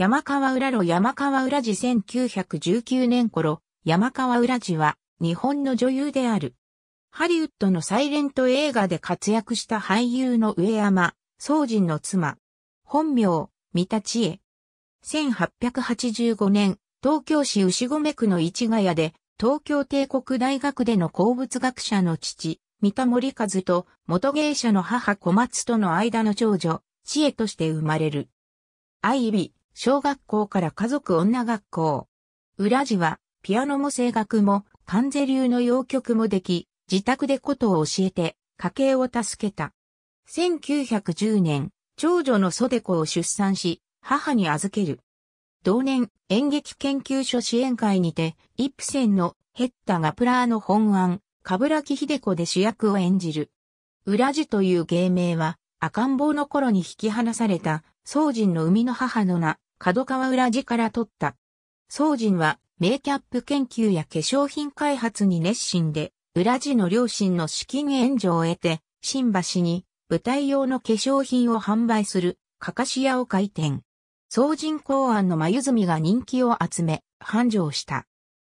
山川浦路山川浦寺1919年頃、山川浦寺は日本の女優である。ハリウッドのサイレント映画で活躍した俳優の上山、宗人の妻。本名、三田千恵。1885年、東京市牛込区の市ヶ谷で、東京帝国大学での鉱物学者の父、三田森和と元芸者の母小松との間の長女、千恵として生まれる。小学校から家族女学校。裏地は、ピアノも声楽も、関税流の洋曲もでき、自宅でことを教えて、家計を助けた。1910年、長女の袖子を出産し、母に預ける。同年、演劇研究所支援会にて、イプセンのヘッタ・ガプラーの本案、カブラキ・ヒデコで主役を演じる。裏地という芸名は、赤ん坊の頃に引き離された宋人の生みの母の名、角川裏地から取った。宋人は、メイキャップ研究や化粧品開発に熱心で、裏地の両親の資金援助を得て、新橋に舞台用の化粧品を販売する、かかし屋を開店。宋人公安の眉墨が人気を集め、繁盛した。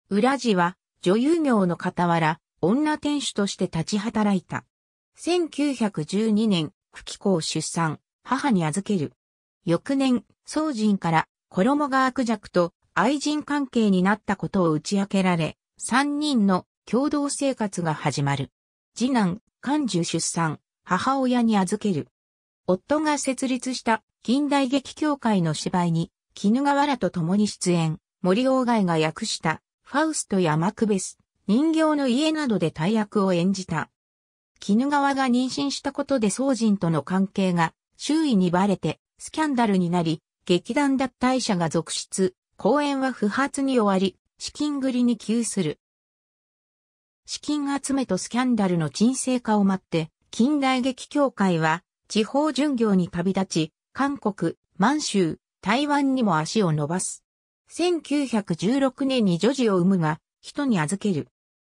裏地は、女優業の傍ら、女店主として立ち働いた。1912年、久喜子を出産、母に預ける。翌年、宗人から衣が悪弱と愛人関係になったことを打ち明けられ、三人の共同生活が始まる。次男、漢寿出産、母親に預ける。夫が設立した近代劇協会の芝居に、絹川らと共に出演、森鴎外が訳したファウストやマクベス、人形の家などで大役を演じた。絹川が妊娠したことで宗人との関係が周囲にバレてスキャンダルになり、劇団脱退者が続出、公演は不発に終わり、資金繰りに窮する。資金集めとスキャンダルの沈静化を待って、近代劇協会は、地方巡業に旅立ち、韓国、満州、台湾にも足を伸ばす。1916年に女児を産むが、人に預ける。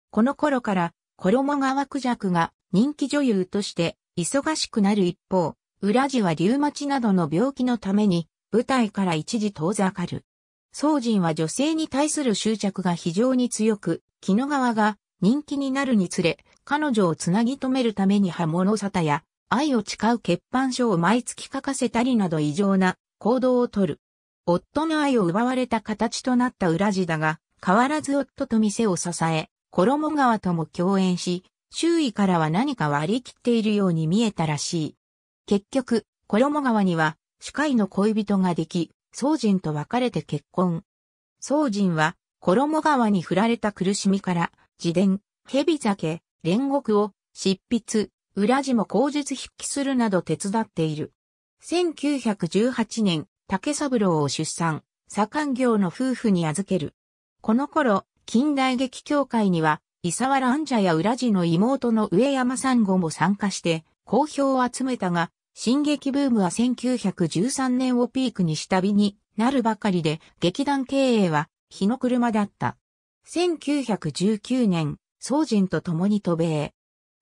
この頃から、衣川クジャクが人気女優として忙しくなる一方、裏地はリュウマチなどの病気のために、舞台から一時遠ざかる。宗人は女性に対する執着が非常に強く、木の川が人気になるにつれ、彼女をつなぎ止めるために刃物沙汰や、愛を誓う欠板書を毎月書かせたりなど異常な行動をとる。夫の愛を奪われた形となった裏地だが、変わらず夫と店を支え、衣川とも共演し、周囲からは何か割り切っているように見えたらしい。結局、衣川には、主会の恋人ができ、宗人と別れて結婚。宗人は、衣川に振られた苦しみから、自伝、蛇酒、煉獄を、執筆、裏地も口述筆記するなど手伝っている。1918年、竹三郎を出産、左官業の夫婦に預ける。この頃、近代劇協会には、伊沢蘭者や裏地の妹の上山三号も参加して、好評を集めたが、新劇ブームは1913年をピークに下火になるばかりで、劇団経営は日の車だった。1919年、宗人と共に渡米。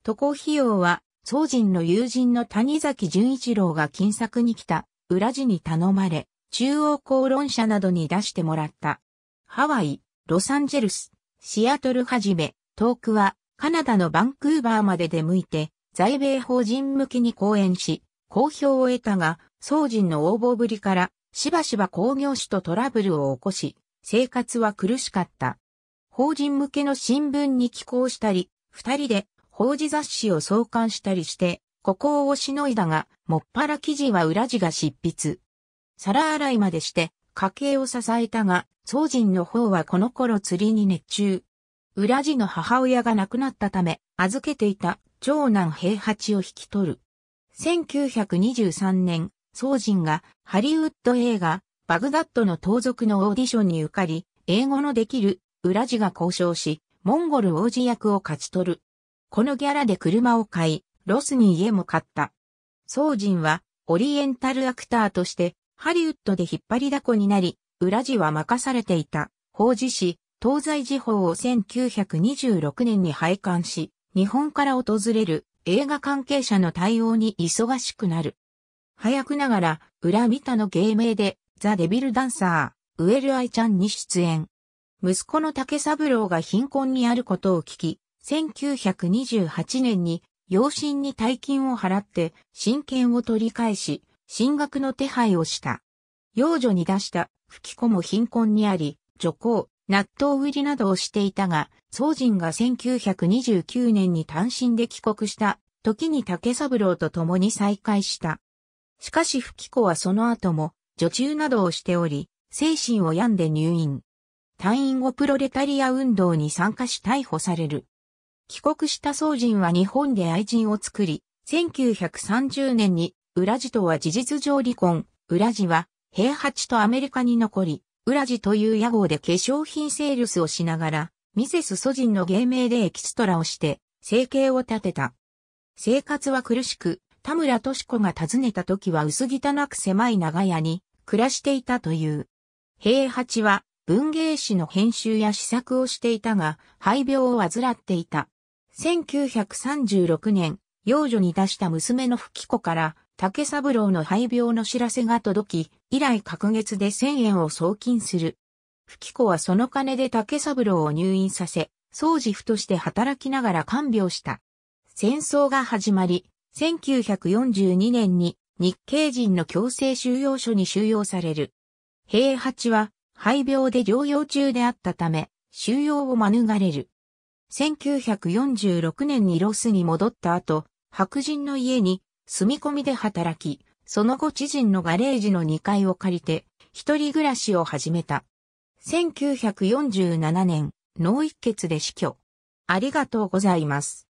渡航費用は、宗人の友人の谷崎潤一郎が金作に来た、裏地に頼まれ、中央公論者などに出してもらった。ハワイ、ロサンゼルス、シアトルはじめ、遠くは、カナダのバンクーバーまで出向いて、在米法人向けに講演し、好評を得たが、宗人の応募ぶりから、しばしば工業士とトラブルを起こし、生活は苦しかった。法人向けの新聞に寄稿したり、二人で法事雑誌を創刊したりして、ここをしのいだが、もっぱら記事は裏地が執筆。皿洗いまでして、家計を支えたが、宗人の方はこの頃釣りに熱中。裏地の母親が亡くなったため、預けていた長男平八を引き取る。1923年、宗人がハリウッド映画、バグダッドの盗賊のオーディションに受かり、英語のできる裏地が交渉し、モンゴル王子役を勝ち取る。このギャラで車を買い、ロスに家も買った。宗人は、オリエンタルアクターとして、ハリウッドで引っ張りだこになり、裏地は任されていた、法事師、東西時報を1926年に廃刊し、日本から訪れる映画関係者の対応に忙しくなる。早くながら、裏見たの芸名で、ザ・デビル・ダンサー、ウエル・アイちゃんに出演。息子の竹三郎が貧困にあることを聞き、1928年に養親に大金を払って親権を取り返し、進学の手配をした。養女に出した、吹き子も貧困にあり、女皇、納豆売りなどをしていたが、宗人が1929年に単身で帰国した時に竹三郎と共に再会した。しかし吹子はその後も女中などをしており、精神を病んで入院。退院後プロレタリア運動に参加し逮捕される。帰国した宗人は日本で愛人を作り、1930年に、裏地とは事実上離婚、裏地は平八とアメリカに残り、ラジという屋号で化粧品セールスをしながら、ミセスソジンの芸名でエキストラをして、生計を立てた。生活は苦しく、田村敏子が訪ねた時は薄汚く狭い長屋に暮らしていたという。平八は文芸誌の編集や試作をしていたが、肺病を患っていた。1936年、養女に出した娘の吹子から竹三郎の肺病の知らせが届き、以来隔月で1000円を送金する。吹紀子はその金で竹三郎を入院させ、総除婦として働きながら看病した。戦争が始まり、1942年に日系人の強制収容所に収容される。平八は肺病で療養中であったため、収容を免れる。1946年にロスに戻った後、白人の家に住み込みで働き、その後知人のガレージの2階を借りて、一人暮らしを始めた。1947年、脳一血で死去。ありがとうございます。